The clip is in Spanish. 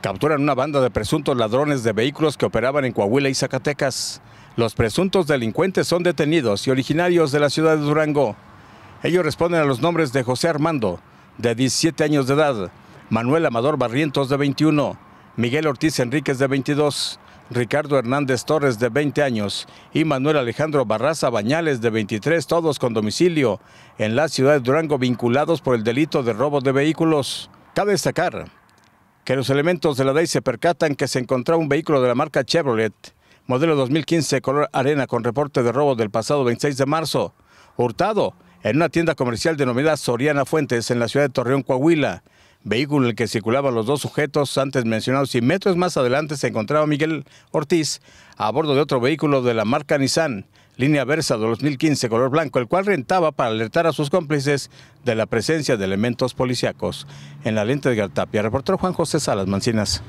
Capturan una banda de presuntos ladrones de vehículos que operaban en Coahuila y Zacatecas. Los presuntos delincuentes son detenidos y originarios de la ciudad de Durango. Ellos responden a los nombres de José Armando, de 17 años de edad, Manuel Amador Barrientos, de 21, Miguel Ortiz Enríquez, de 22, Ricardo Hernández Torres, de 20 años, y Manuel Alejandro Barraza Bañales, de 23, todos con domicilio en la ciudad de Durango vinculados por el delito de robo de vehículos. Cabe destacar que los elementos de la ley se percatan que se encontraba un vehículo de la marca Chevrolet, modelo 2015 color arena con reporte de robo del pasado 26 de marzo, hurtado en una tienda comercial denominada Soriana Fuentes en la ciudad de Torreón, Coahuila. Vehículo en el que circulaban los dos sujetos antes mencionados y metros más adelante se encontraba Miguel Ortiz a bordo de otro vehículo de la marca Nissan, línea Versa 2015 color blanco, el cual rentaba para alertar a sus cómplices de la presencia de elementos policíacos. En la lente de Gartapia, reportó Juan José Salas Mancinas.